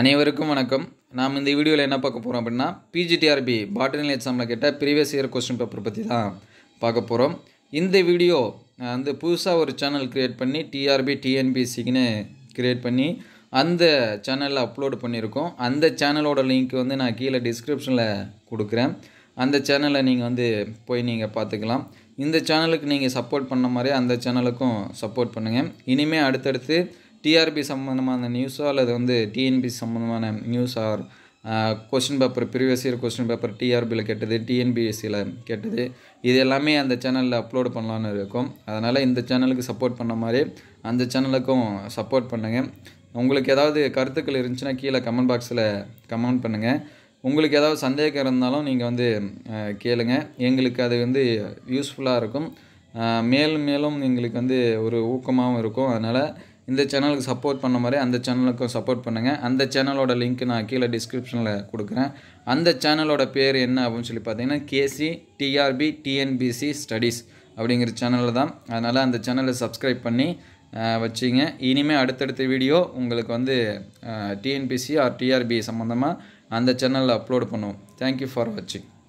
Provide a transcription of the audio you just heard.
அனைவருக்கும் வணக்கம் நாம் இந்த வீடியோவில் என்ன பார்க்க போகிறோம் அப்படின்னா பிஜிடிஆர்பி பாட்டனில் எக்ஸாமில் கேட்ட ப்ரீவியஸ் இயர் கொஸ்டின் பேப்பர் பற்றி தான் பார்க்க போகிறோம் இந்த வீடியோ வந்து புதுசாக ஒரு சேனல் க்ரியேட் பண்ணி டிஆர்பி டிஎன்பிசிக்குன்னு க்ரியேட் பண்ணி அந்த சேனலில் அப்லோடு பண்ணியிருக்கோம் அந்த சேனலோட லிங்க் வந்து நான் கீழே டிஸ்கிரிப்ஷனில் கொடுக்குறேன் அந்த சேனலை நீங்கள் வந்து போய் நீங்கள் பார்த்துக்கலாம் இந்த சேனலுக்கு நீங்கள் சப்போர்ட் பண்ண மாதிரி அந்த சேனலுக்கும் சப்போர்ட் பண்ணுங்கள் இனிமேல் அடுத்தடுத்து டிஆர்பி சம்மந்தமான நியூஸோ அல்லது வந்து டிஎன்பிசி சம்மந்தமான news or question paper previous year question paper டிஆர்பியில் கேட்டது டிஎன்பிஎஸ்சியில் கேட்டது இது எல்லாமே அந்த சேனலில் அப்லோடு பண்ணலான்னு இருக்கும் அதனால் இந்த சேனலுக்கு சப்போர்ட் பண்ண மாதிரி அந்த சேனலுக்கும் சப்போர்ட் பண்ணுங்கள் உங்களுக்கு ஏதாவது கருத்துக்கள் இருந்துச்சுன்னா கீழே கமெண்ட் பாக்ஸில் கமெண்ட் பண்ணுங்கள் உங்களுக்கு ஏதாவது சந்தேகம் இருந்தாலும் நீங்கள் வந்து கேளுங்க எங்களுக்கு அது வந்து யூஸ்ஃபுல்லாக இருக்கும் மேலும் மேலும் எங்களுக்கு வந்து ஒரு ஊக்கமாகவும் இருக்கும் அதனால் இந்த சேனலுக்கு சப்போர்ட் பண்ண மாதிரி அந்த சேனலுக்கும் சப்போர்ட் பண்ணுங்கள் அந்த சேனலோட லிங்க் நான் கீழே டிஸ்கிரிப்ஷனில் கொடுக்குறேன் அந்த சேனலோட பேர் என்ன அப்படின்னு சொல்லி பார்த்தீங்கன்னா கேசி டிஆர்பி டிஎன்பிசி ஸ்டடீஸ் அப்படிங்கிற சேனலில் தான் அதனால் அந்த சேனலை சப்ஸ்கிரைப் பண்ணி வச்சிங்க இனிமேல் அடுத்தடுத்த வீடியோ உங்களுக்கு வந்து டிஎன்பிசி ஆர் டிஆர்பி சம்மந்தமாக அந்த சேனலில் அப்லோட் பண்ணுவோம் தேங்க்யூ ஃபார் வாட்சிங்